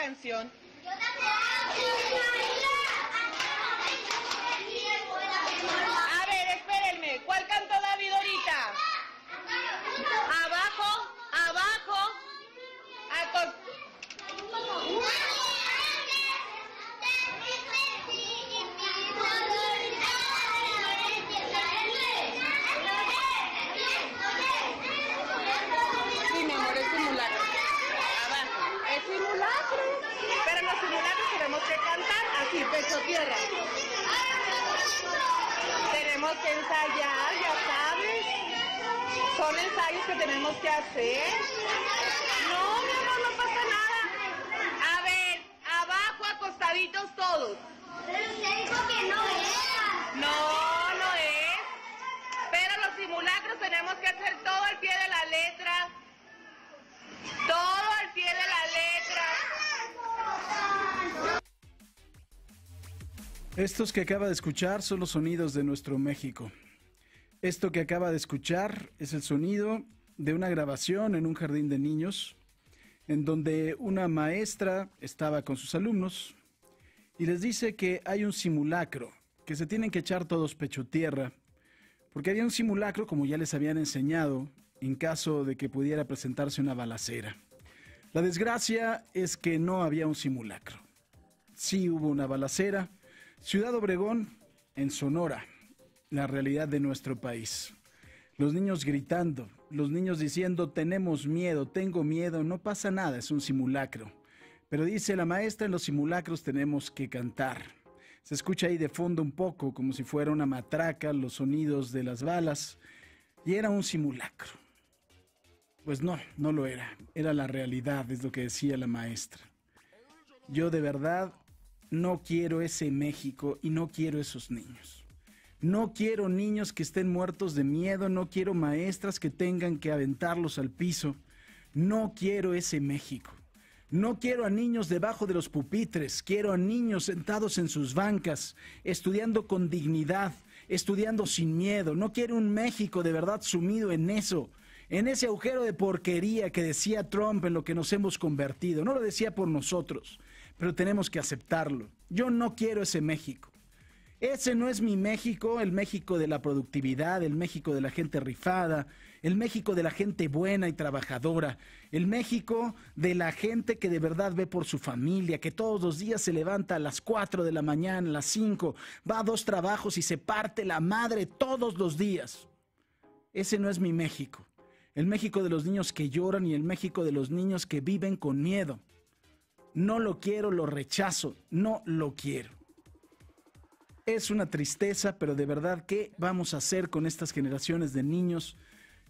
¡Atención! Yo Tenemos que ensayar, ya sabes. Son ensayos que tenemos que hacer. No, mi amor, no pasa nada. A ver, abajo acostaditos todos. Pero usted dijo que no era. No, no es. Pero los simulacros tenemos que hacer todo al pie de la letra. Todo Estos que acaba de escuchar son los sonidos de nuestro México. Esto que acaba de escuchar es el sonido de una grabación en un jardín de niños, en donde una maestra estaba con sus alumnos y les dice que hay un simulacro, que se tienen que echar todos pecho tierra, porque había un simulacro, como ya les habían enseñado, en caso de que pudiera presentarse una balacera. La desgracia es que no había un simulacro. Sí hubo una balacera, Ciudad Obregón, en Sonora, la realidad de nuestro país. Los niños gritando, los niños diciendo, tenemos miedo, tengo miedo, no pasa nada, es un simulacro. Pero dice la maestra, en los simulacros tenemos que cantar. Se escucha ahí de fondo un poco, como si fuera una matraca, los sonidos de las balas. Y era un simulacro. Pues no, no lo era. Era la realidad, es lo que decía la maestra. Yo de verdad no quiero ese México y no quiero esos niños. No quiero niños que estén muertos de miedo, no quiero maestras que tengan que aventarlos al piso. No quiero ese México. No quiero a niños debajo de los pupitres, quiero a niños sentados en sus bancas, estudiando con dignidad, estudiando sin miedo. No quiero un México de verdad sumido en eso, en ese agujero de porquería que decía Trump en lo que nos hemos convertido. No lo decía por nosotros, pero tenemos que aceptarlo. Yo no quiero ese México. Ese no es mi México, el México de la productividad, el México de la gente rifada, el México de la gente buena y trabajadora, el México de la gente que de verdad ve por su familia, que todos los días se levanta a las 4 de la mañana, a las 5, va a dos trabajos y se parte la madre todos los días. Ese no es mi México, el México de los niños que lloran y el México de los niños que viven con miedo no lo quiero, lo rechazo, no lo quiero. Es una tristeza, pero de verdad, ¿qué vamos a hacer con estas generaciones de niños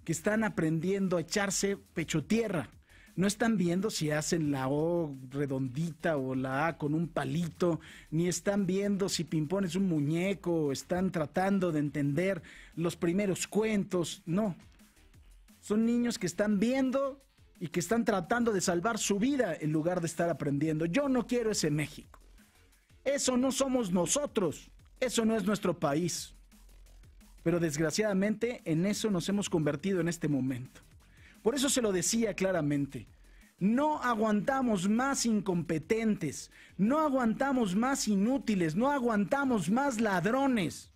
que están aprendiendo a echarse pecho tierra? No están viendo si hacen la O redondita o la A con un palito, ni están viendo si pimpones es un muñeco, o están tratando de entender los primeros cuentos, no. Son niños que están viendo y que están tratando de salvar su vida en lugar de estar aprendiendo. Yo no quiero ese México. Eso no somos nosotros. Eso no es nuestro país. Pero desgraciadamente en eso nos hemos convertido en este momento. Por eso se lo decía claramente. No aguantamos más incompetentes, no aguantamos más inútiles, no aguantamos más ladrones.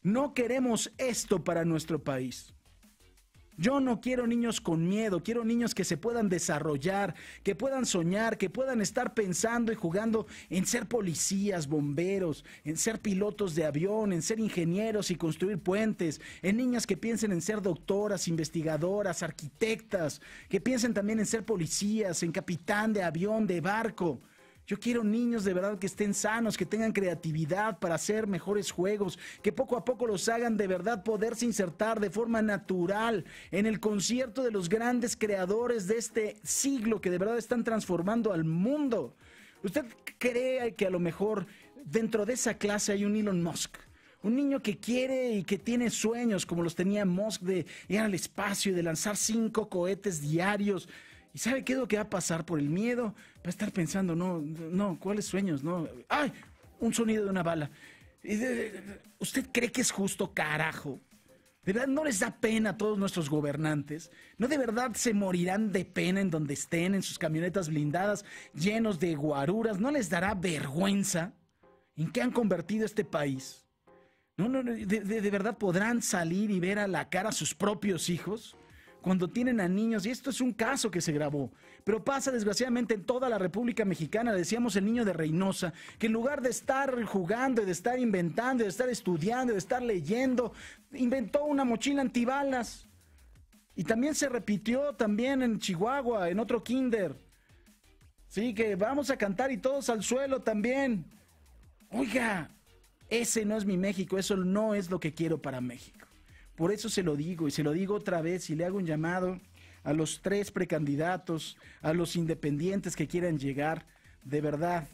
No queremos esto para nuestro país. Yo no quiero niños con miedo, quiero niños que se puedan desarrollar, que puedan soñar, que puedan estar pensando y jugando en ser policías, bomberos, en ser pilotos de avión, en ser ingenieros y construir puentes, en niñas que piensen en ser doctoras, investigadoras, arquitectas, que piensen también en ser policías, en capitán de avión, de barco. Yo quiero niños de verdad que estén sanos, que tengan creatividad para hacer mejores juegos, que poco a poco los hagan de verdad poderse insertar de forma natural en el concierto de los grandes creadores de este siglo que de verdad están transformando al mundo. ¿Usted cree que a lo mejor dentro de esa clase hay un Elon Musk? Un niño que quiere y que tiene sueños como los tenía Musk de ir al espacio y de lanzar cinco cohetes diarios. ¿Y sabe qué es lo que va a pasar por el miedo? Va a estar pensando, no, no, ¿cuáles sueños? No, ¡ay! Un sonido de una bala. ¿Usted cree que es justo, carajo? ¿De verdad no les da pena a todos nuestros gobernantes? ¿No de verdad se morirán de pena en donde estén, en sus camionetas blindadas, llenos de guaruras? ¿No les dará vergüenza en qué han convertido este país? ¿No, no, de verdad podrán salir y ver a la cara a sus propios hijos? cuando tienen a niños, y esto es un caso que se grabó, pero pasa desgraciadamente en toda la República Mexicana, decíamos el niño de Reynosa, que en lugar de estar jugando, de estar inventando, de estar estudiando, de estar leyendo, inventó una mochila antibalas. Y también se repitió también en Chihuahua, en otro kinder. Sí, que vamos a cantar y todos al suelo también. Oiga, ese no es mi México, eso no es lo que quiero para México. Por eso se lo digo y se lo digo otra vez y le hago un llamado a los tres precandidatos, a los independientes que quieran llegar. De verdad,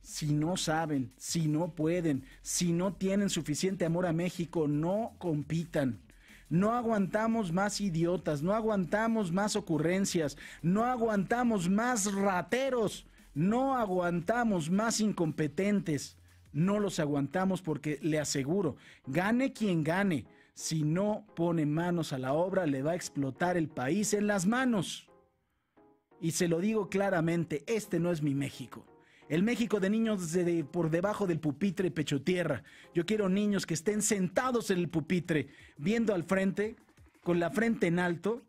si no saben, si no pueden, si no tienen suficiente amor a México, no compitan. No aguantamos más idiotas, no aguantamos más ocurrencias, no aguantamos más rateros, no aguantamos más incompetentes. No los aguantamos porque le aseguro, gane quien gane, si no pone manos a la obra, le va a explotar el país en las manos. Y se lo digo claramente, este no es mi México. El México de niños por debajo del pupitre pecho tierra. Yo quiero niños que estén sentados en el pupitre, viendo al frente, con la frente en alto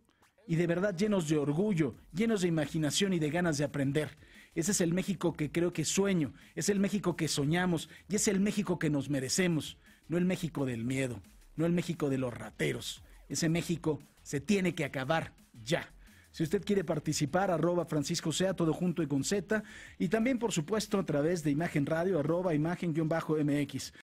y de verdad llenos de orgullo, llenos de imaginación y de ganas de aprender. Ese es el México que creo que sueño, es el México que soñamos y es el México que nos merecemos, no el México del miedo no el México de los rateros. Ese México se tiene que acabar ya. Si usted quiere participar, arroba Francisco Sea, todo junto y con Z. Y también, por supuesto, a través de Imagen Radio, arroba Imagen-MX.